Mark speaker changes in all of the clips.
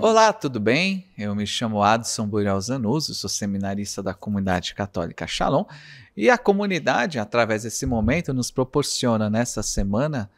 Speaker 1: Olá, tudo bem? Eu me chamo Adson Burial Zanuso, sou seminarista da comunidade católica Shalom e a comunidade, através desse momento, nos proporciona nessa semana,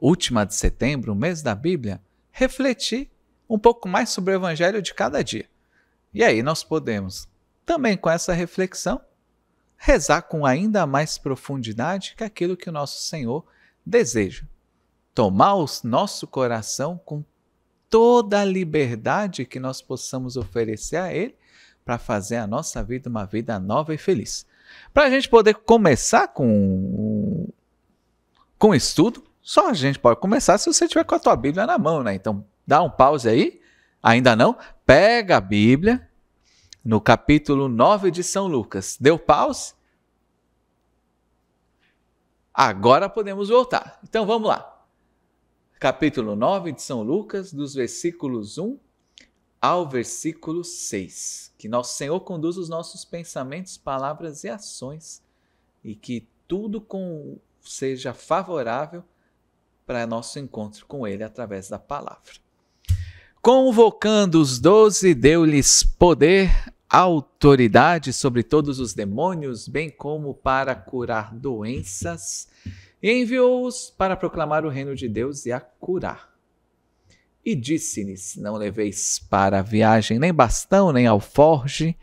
Speaker 1: última de setembro, mês da Bíblia, refletir um pouco mais sobre o evangelho de cada dia. E aí nós podemos, também com essa reflexão, rezar com ainda mais profundidade que aquilo que o nosso Senhor deseja. Tomar o nosso coração com toda a liberdade que nós possamos oferecer a Ele para fazer a nossa vida uma vida nova e feliz. Para a gente poder começar com com estudo, só a gente pode começar se você tiver com a tua Bíblia na mão, né? Então dá um pause aí, ainda não, pega a Bíblia no capítulo 9 de São Lucas. Deu pause? Agora podemos voltar. Então vamos lá capítulo 9 de São Lucas, dos versículos 1 ao versículo 6. Que nosso Senhor conduza os nossos pensamentos, palavras e ações e que tudo com, seja favorável para nosso encontro com Ele através da palavra. Convocando os doze, deu-lhes poder, autoridade sobre todos os demônios, bem como para curar doenças e enviou-os para proclamar o reino de Deus e a curar. E disse-lhes: Não leveis para a viagem nem bastão, nem alforge,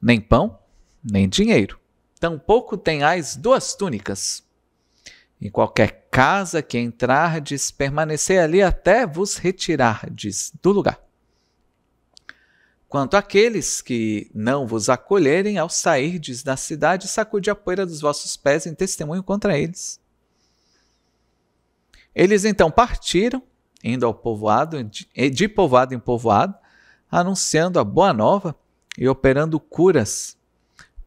Speaker 1: nem pão, nem dinheiro. Tampouco tenhais duas túnicas. Em qualquer casa que entrardes, permanecer ali até vos retirardes do lugar. Quanto àqueles que não vos acolherem, ao sairdes da cidade, sacudi a poeira dos vossos pés em testemunho contra eles. Eles então partiram, indo ao povoado, eh, de povoado em povoado, anunciando a boa nova e operando curas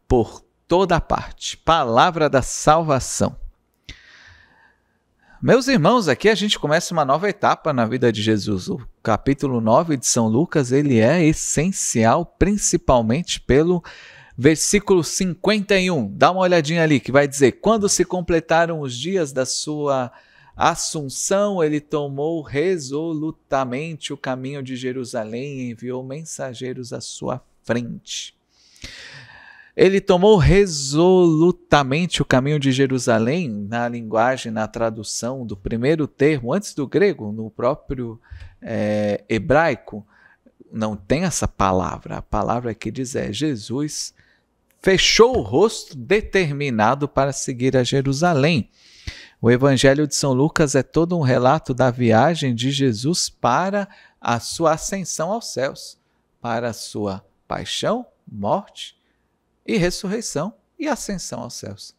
Speaker 1: por toda a parte. Palavra da salvação. Meus irmãos, aqui a gente começa uma nova etapa na vida de Jesus. O capítulo 9 de São Lucas, ele é essencial principalmente pelo versículo 51. Dá uma olhadinha ali que vai dizer: "Quando se completaram os dias da sua Assunção, ele tomou resolutamente o caminho de Jerusalém e enviou mensageiros à sua frente." Ele tomou resolutamente o caminho de Jerusalém, na linguagem, na tradução do primeiro termo, antes do grego, no próprio é, hebraico, não tem essa palavra. A palavra que diz é Jesus fechou o rosto determinado para seguir a Jerusalém. O Evangelho de São Lucas é todo um relato da viagem de Jesus para a sua ascensão aos céus, para a sua paixão, morte e ressurreição e ascensão aos céus.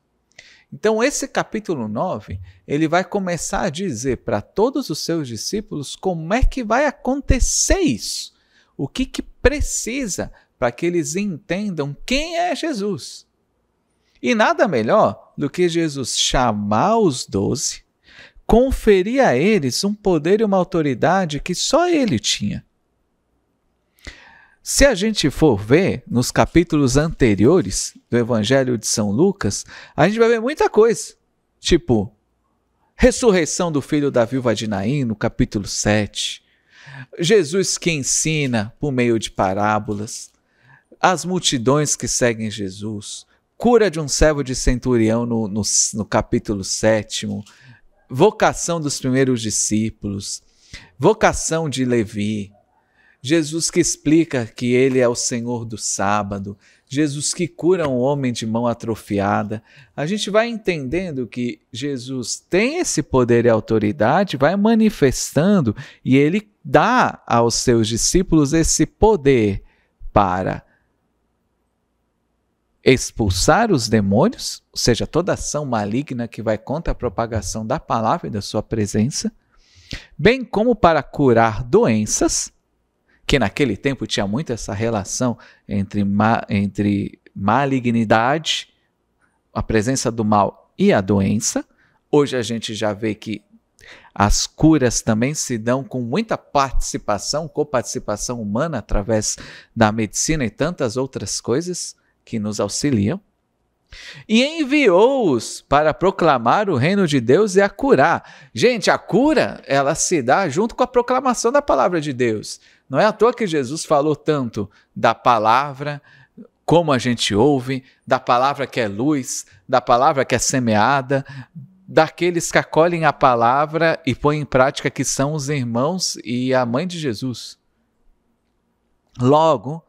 Speaker 1: Então, esse capítulo 9, ele vai começar a dizer para todos os seus discípulos como é que vai acontecer isso. O que, que precisa para que eles entendam quem é Jesus. E nada melhor do que Jesus chamar os doze, conferir a eles um poder e uma autoridade que só ele tinha. Se a gente for ver nos capítulos anteriores do Evangelho de São Lucas, a gente vai ver muita coisa. Tipo, ressurreição do filho da viúva de Naim, no capítulo 7. Jesus que ensina por meio de parábolas. As multidões que seguem Jesus. Cura de um servo de centurião no, no, no capítulo 7. Vocação dos primeiros discípulos. Vocação de Levi Jesus que explica que ele é o Senhor do sábado, Jesus que cura um homem de mão atrofiada. A gente vai entendendo que Jesus tem esse poder e autoridade, vai manifestando e ele dá aos seus discípulos esse poder para expulsar os demônios, ou seja, toda ação maligna que vai contra a propagação da palavra e da sua presença, bem como para curar doenças que naquele tempo tinha muito essa relação entre, ma entre malignidade, a presença do mal e a doença. Hoje a gente já vê que as curas também se dão com muita participação, coparticipação humana através da medicina e tantas outras coisas que nos auxiliam. E enviou-os para proclamar o reino de Deus e a curar. Gente, a cura, ela se dá junto com a proclamação da palavra de Deus. Não é à toa que Jesus falou tanto da palavra, como a gente ouve, da palavra que é luz, da palavra que é semeada, daqueles que acolhem a palavra e põem em prática, que são os irmãos e a mãe de Jesus. Logo,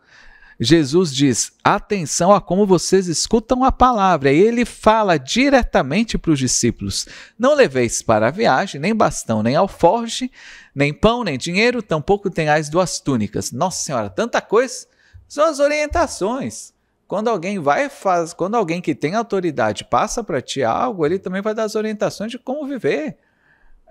Speaker 1: Jesus diz: atenção a como vocês escutam a palavra. E ele fala diretamente para os discípulos: não leveis para a viagem nem bastão, nem alforge, nem pão, nem dinheiro, tampouco tenhais duas túnicas. Nossa Senhora, tanta coisa! São as orientações. Quando alguém vai faz, quando alguém que tem autoridade passa para ti algo, ele também vai dar as orientações de como viver.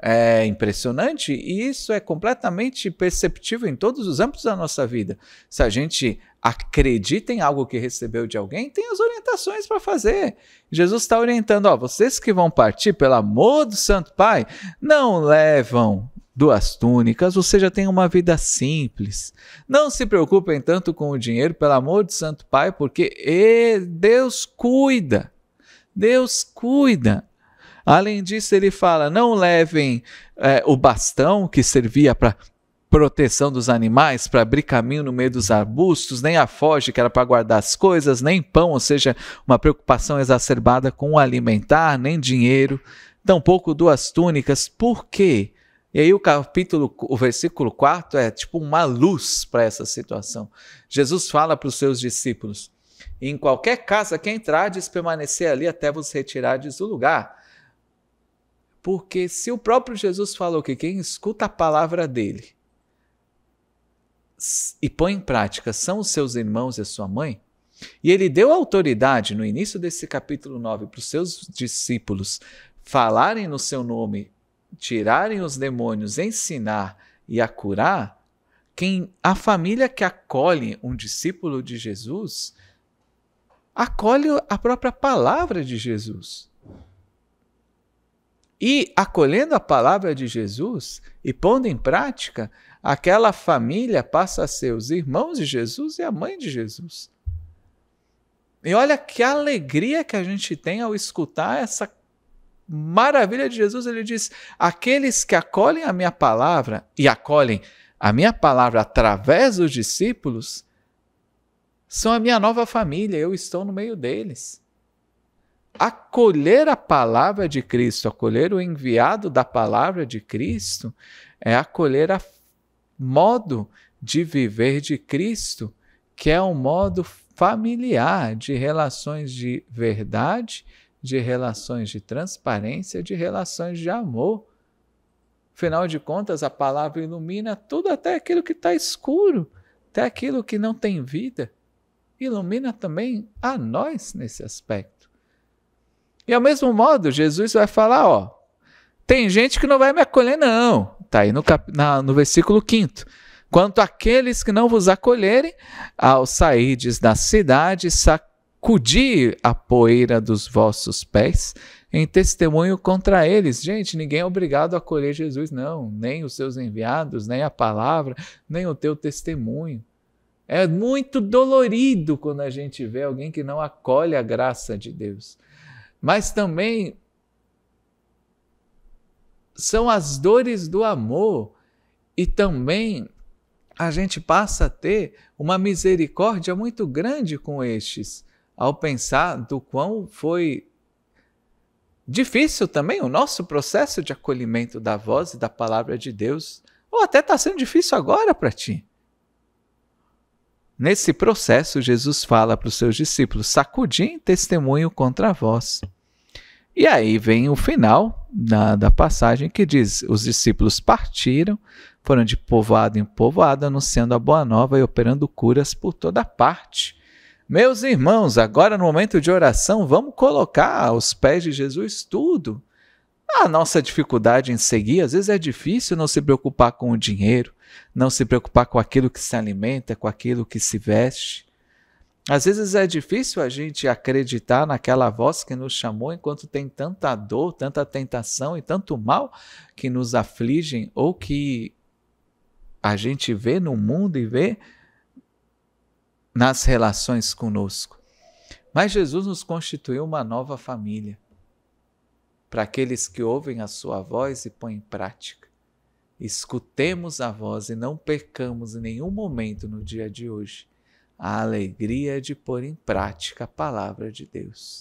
Speaker 1: É impressionante e isso é completamente perceptível em todos os âmbitos da nossa vida. Se a gente acredita em algo que recebeu de alguém, tem as orientações para fazer. Jesus está orientando, ó, vocês que vão partir, pelo amor do Santo Pai, não levam duas túnicas, você já tem uma vida simples. Não se preocupem tanto com o dinheiro, pelo amor do Santo Pai, porque Deus cuida. Deus cuida. Além disso, ele fala: não levem é, o bastão que servia para proteção dos animais para abrir caminho no meio dos arbustos, nem a foge que era para guardar as coisas, nem pão, ou seja, uma preocupação exacerbada com o alimentar, nem dinheiro, tampouco duas túnicas. Por quê? E aí o capítulo, o versículo 4 é tipo uma luz para essa situação. Jesus fala para os seus discípulos: "Em qualquer casa que entrardes, permanecer ali até vos retirardes do lugar." Porque se o próprio Jesus falou que quem escuta a palavra dele e põe em prática são os seus irmãos e a sua mãe? E ele deu autoridade no início desse capítulo 9 para os seus discípulos falarem no seu nome, tirarem os demônios, ensinar e a curar. Quem a família que acolhe um discípulo de Jesus acolhe a própria palavra de Jesus. E acolhendo a palavra de Jesus e pondo em prática, aquela família passa a ser os irmãos de Jesus e a mãe de Jesus. E olha que alegria que a gente tem ao escutar essa maravilha de Jesus. Ele diz: Aqueles que acolhem a minha palavra e acolhem a minha palavra através dos discípulos são a minha nova família, eu estou no meio deles. Acolher a palavra de Cristo, acolher o enviado da palavra de Cristo, é acolher a modo de viver de Cristo, que é um modo familiar de relações de verdade, de relações de transparência, de relações de amor. Afinal de contas, a palavra ilumina tudo, até aquilo que está escuro, até aquilo que não tem vida. Ilumina também a nós nesse aspecto. E ao mesmo modo, Jesus vai falar, ó, tem gente que não vai me acolher, não. Está aí no, cap, na, no versículo 5. Quanto àqueles que não vos acolherem, ao sairdes da cidade, sacudi a poeira dos vossos pés em testemunho contra eles. Gente, ninguém é obrigado a acolher Jesus, não. Nem os seus enviados, nem a palavra, nem o teu testemunho. É muito dolorido quando a gente vê alguém que não acolhe a graça de Deus. Mas também são as dores do amor e também a gente passa a ter uma misericórdia muito grande com estes, ao pensar do quão foi difícil também o nosso processo de acolhimento da voz e da palavra de Deus, ou até está sendo difícil agora para ti. Nesse processo, Jesus fala para os seus discípulos: sacudim testemunho contra vós. E aí vem o final da, da passagem que diz: os discípulos partiram, foram de povoado em povoado, anunciando a boa nova e operando curas por toda parte. Meus irmãos, agora no momento de oração, vamos colocar aos pés de Jesus tudo. A nossa dificuldade em seguir, às vezes é difícil não se preocupar com o dinheiro, não se preocupar com aquilo que se alimenta, com aquilo que se veste. Às vezes é difícil a gente acreditar naquela voz que nos chamou enquanto tem tanta dor, tanta tentação e tanto mal que nos afligem ou que a gente vê no mundo e vê nas relações conosco. Mas Jesus nos constituiu uma nova família para aqueles que ouvem a sua voz e põem em prática. Escutemos a voz e não percamos em nenhum momento no dia de hoje a alegria de pôr em prática a palavra de Deus.